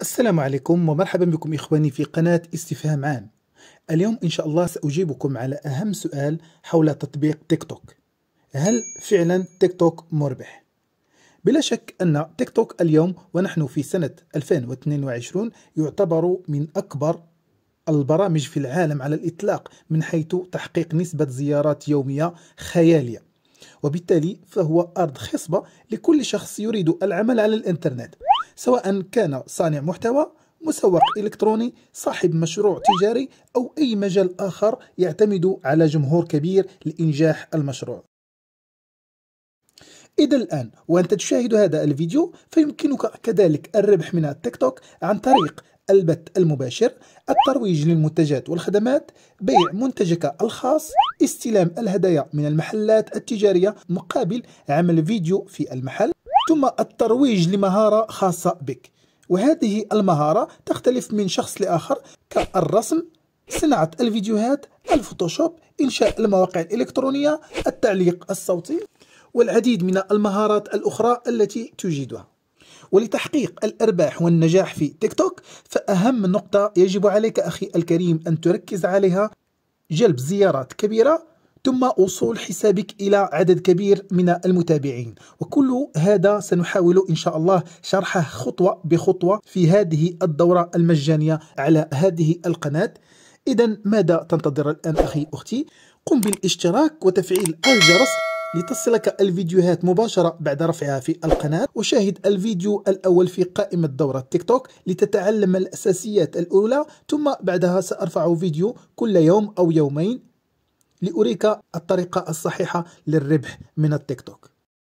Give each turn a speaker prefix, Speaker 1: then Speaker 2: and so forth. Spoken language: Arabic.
Speaker 1: السلام عليكم ومرحبا بكم إخواني في قناة استفهام عام اليوم إن شاء الله سأجيبكم على أهم سؤال حول تطبيق تيك توك هل فعلا تيك توك مربح؟ بلا شك أن تيك توك اليوم ونحن في سنة 2022 يعتبر من أكبر البرامج في العالم على الإطلاق من حيث تحقيق نسبة زيارات يومية خيالية وبالتالي فهو أرض خصبة لكل شخص يريد العمل على الإنترنت سواء كان صانع محتوى مسوق إلكتروني صاحب مشروع تجاري أو أي مجال آخر يعتمد على جمهور كبير لإنجاح المشروع إذا الآن وأنت تشاهد هذا الفيديو فيمكنك كذلك الربح من التيك توك عن طريق البث المباشر الترويج للمنتجات والخدمات بيع منتجك الخاص استلام الهدايا من المحلات التجارية مقابل عمل فيديو في المحل ثم الترويج لمهارة خاصة بك وهذه المهارة تختلف من شخص لآخر كالرسم صناعة الفيديوهات الفوتوشوب إنشاء المواقع الإلكترونية التعليق الصوتي والعديد من المهارات الأخرى التي تجيدها ولتحقيق الأرباح والنجاح في تيك توك فأهم نقطة يجب عليك أخي الكريم أن تركز عليها جلب زيارات كبيرة ثم وصول حسابك إلى عدد كبير من المتابعين وكل هذا سنحاول إن شاء الله شرحه خطوة بخطوة في هذه الدورة المجانية على هذه القناة إذا ماذا تنتظر الآن أخي أختي؟ قم بالاشتراك وتفعيل الجرس لتصلك الفيديوهات مباشرة بعد رفعها في القناة وشاهد الفيديو الأول في قائمة دورة تيك توك لتتعلم الأساسيات الأولى ثم بعدها سأرفع فيديو كل يوم أو يومين لأريك الطريقة الصحيحة للربح من التيك توك